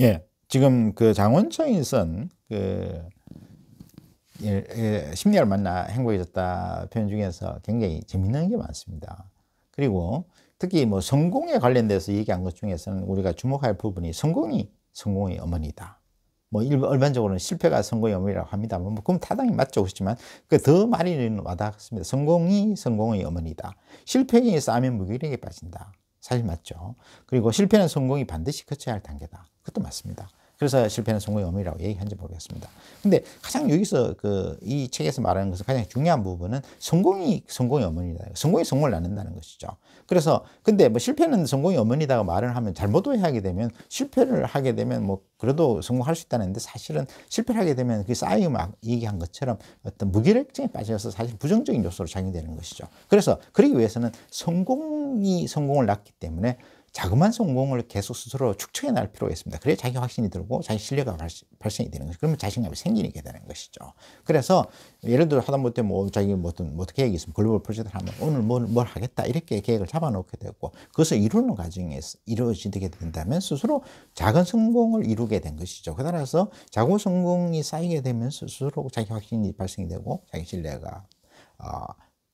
예, 지금 그 장원청이 쓴그 예, 예, 심리학을 만나 행복해졌다 표현 중에서 굉장히 재밌는 게 많습니다. 그리고 특히 뭐 성공에 관련돼서 얘기한 것 중에서는 우리가 주목할 부분이 성공이 성공의 어머니다. 뭐 일반적으로는 실패가 성공의 어머니라고 합니다만 뭐 그럼 타당히 맞죠 그렇지만 그 더말이 와닿습니다 성공이 성공의 어머니다 실패에 싸면 무기력에 빠진다 사실 맞죠. 그리고 실패는 성공이 반드시 거쳐야 할 단계다. 그것도 맞습니다. 그래서 실패는 성공의 어미라고 얘기한지 모르겠습니다. 근데 가장 여기서 그 이 책에서 말하는 것은 가장 중요한 부분은 성공이 성공의 어머니다. 성공이 성공을 낳는다는 것이죠. 그래서 근데 뭐 실패는 성공의 어머니다가 말을 하면 잘못 오해하게 되면 실패를 하게 되면 뭐 그래도 성공할 수 있다는데 사실은 실패를 하게 되면 그싸쌓막 얘기한 것처럼 어떤 무기력증에 빠져서 사실 부정적인 요소로 작용되는 것이죠. 그래서 그러기 위해서는 성공이 성공을 낳기 때문에 자그만 성공을 계속 스스로 축적해 낼 필요가 있습니다. 그래야 자기 확신이 들고 자기 신뢰가 발생, 이 되는 거죠. 그러면 자신감이 생기게 되는 것이죠. 그래서 예를 들어 하다못해 뭐 자기 뭐 어떤 뭐 계획이 있으면 글로벌 프로젝트를 하면 오늘 뭘, 뭘 하겠다 이렇게 계획을 잡아놓게 되고 그것을 이루는 과정에 서 이루어지게 된다면 스스로 작은 성공을 이루게 된 것이죠. 그 따라서 자고 성공이 쌓이게 되면 스스로 자기 확신이 발생이 되고 자기 신뢰가 어,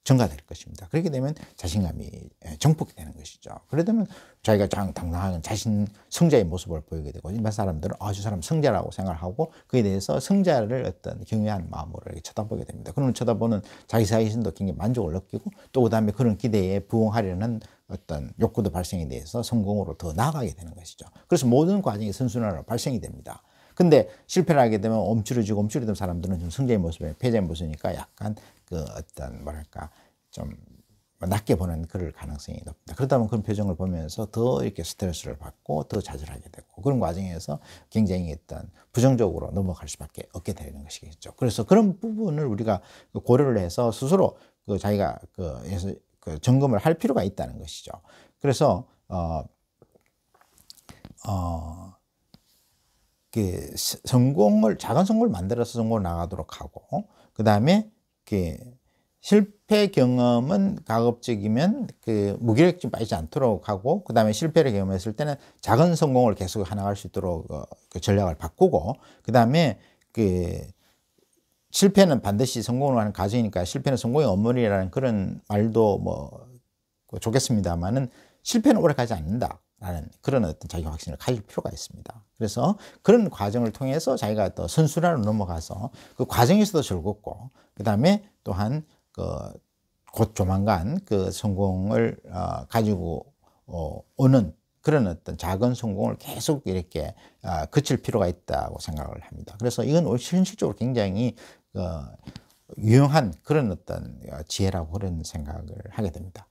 증가될 것입니다. 그렇게 되면 자신감이 예, 정폭되는 것이죠. 그러다면 자기가 당당하게 자신 성자의 모습을 보이게 되고 일반 사람들은 아, 저 사람 성자라고 생각하고 그에 대해서 성자를 어떤 경외한 마음으로 이렇게 쳐다보게 됩니다. 그런 쳐다보는 자기 자신도 굉장히 만족을 느끼고 또 그다음에 그런 기대에 부응하려는 어떤 욕구도 발생이 돼서 성공으로 더 나아가게 되는 것이죠. 그래서 모든 과정이 선순환으로 발생이 됩니다. 근데 실패를 하게 되면 엄츠러지고 엄츠러던 사람들은 좀 승자의 모습에 패자의 모습이니까 약간 그 어떤 뭐랄까 좀 낮게 보는 그럴 가능성이 높다. 그렇다면 그런 표정을 보면서 더 이렇게 스트레스를 받고 더 좌절하게 되고 그런 과정에서 굉장히 일단 부정적으로 넘어갈 수밖에 없게 되는 것이겠죠. 그래서 그런 부분을 우리가 그 고려를 해서 스스로 그 자기가 그, 해서 그 점검을 할 필요가 있다는 것이죠. 그래서 어, 어, 그 성공을 작은 성공을 만들어서 성공을 나가도록 하고 그 다음에 그 실패 경험은 가급적이면 그 무기력증 빠지지 않도록 하고 그 다음에 실패를 경험했을 때는 작은 성공을 계속 하나갈 수 있도록 어, 그 전략을 바꾸고 그 다음에 그 실패는 반드시 성공을 하는 과정이니까 실패는 성공의 어머니라는 그런 말도 뭐 좋겠습니다만은 실패는 오래 가지 않는다. 라는 그런 어떤 자기 확신을 가질 필요가 있습니다. 그래서 그런 과정을 통해서 자기가 또선순환으로 넘어가서 그 과정에서도 즐겁고 그다음에 또한 그 곧 조만간 그 성공을 어, 가지고 어, 오는 그런 어떤 작은 성공을 계속 이렇게 어, 그칠 필요가 있다고 생각을 합니다. 그래서 이건 현실적으로 굉장히 그 유용한 그런 어떤 어, 지혜라고 그런 생각을 하게 됩니다.